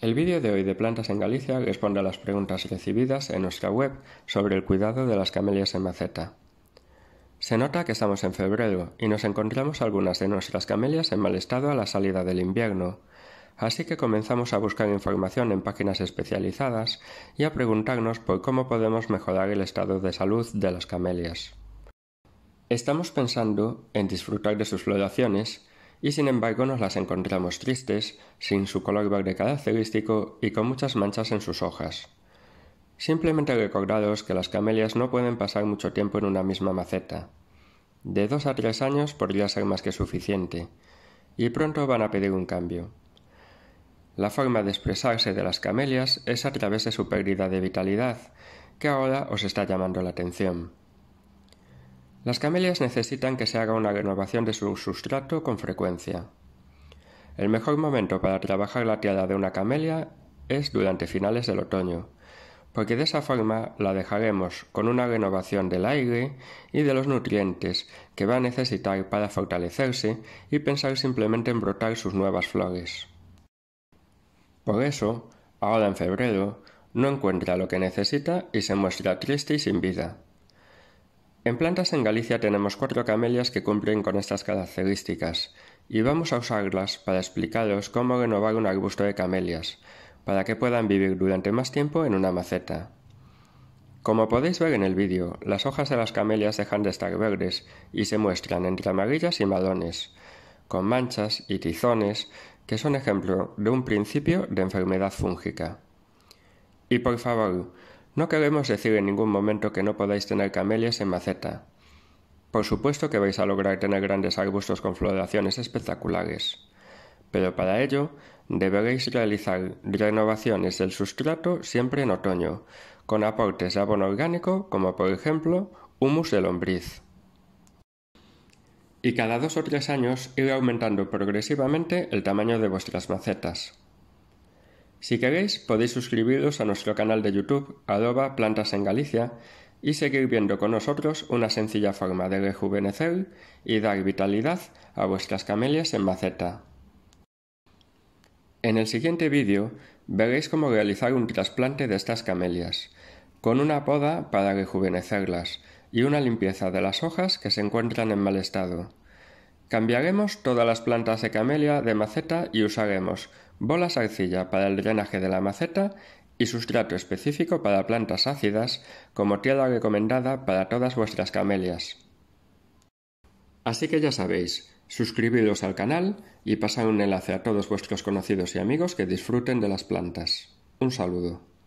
El vídeo de hoy de Plantas en Galicia responde a las preguntas recibidas en nuestra web sobre el cuidado de las camelias en maceta. Se nota que estamos en febrero y nos encontramos algunas de nuestras camelias en mal estado a la salida del invierno, así que comenzamos a buscar información en páginas especializadas y a preguntarnos por cómo podemos mejorar el estado de salud de las camelias. Estamos pensando en disfrutar de sus floraciones y sin embargo nos las encontramos tristes, sin su color verde característico y con muchas manchas en sus hojas. Simplemente recordaros que las camelias no pueden pasar mucho tiempo en una misma maceta. De dos a tres años podría ser más que suficiente, y pronto van a pedir un cambio. La forma de expresarse de las camelias es a través de su pérdida de vitalidad, que ahora os está llamando la atención. Las camelias necesitan que se haga una renovación de su sustrato con frecuencia. El mejor momento para trabajar la tierra de una camelia es durante finales del otoño, porque de esa forma la dejaremos con una renovación del aire y de los nutrientes que va a necesitar para fortalecerse y pensar simplemente en brotar sus nuevas flores. Por eso, ahora en febrero, no encuentra lo que necesita y se muestra triste y sin vida. En plantas en Galicia tenemos cuatro camelias que cumplen con estas características, y vamos a usarlas para explicaros cómo renovar un arbusto de camelias, para que puedan vivir durante más tiempo en una maceta. Como podéis ver en el vídeo, las hojas de las camelias dejan de estar verdes y se muestran entre amarillas y marrones, con manchas y tizones que son ejemplo de un principio de enfermedad fúngica. Y por favor, no queremos decir en ningún momento que no podáis tener camelias en maceta. Por supuesto que vais a lograr tener grandes arbustos con floraciones espectaculares, pero para ello deberéis realizar renovaciones del sustrato siempre en otoño, con aportes de abono orgánico como por ejemplo humus de lombriz. Y cada dos o tres años ir aumentando progresivamente el tamaño de vuestras macetas. Si queréis podéis suscribiros a nuestro canal de YouTube adoba plantas en Galicia y seguir viendo con nosotros una sencilla forma de rejuvenecer y dar vitalidad a vuestras camelias en maceta. En el siguiente vídeo veréis cómo realizar un trasplante de estas camelias, con una poda para rejuvenecerlas y una limpieza de las hojas que se encuentran en mal estado. Cambiaremos todas las plantas de camelia de maceta y usaremos Bola arcilla para el drenaje de la maceta y sustrato específico para plantas ácidas como tierra recomendada para todas vuestras camelias. Así que ya sabéis, suscribiros al canal y pasad un enlace a todos vuestros conocidos y amigos que disfruten de las plantas. Un saludo.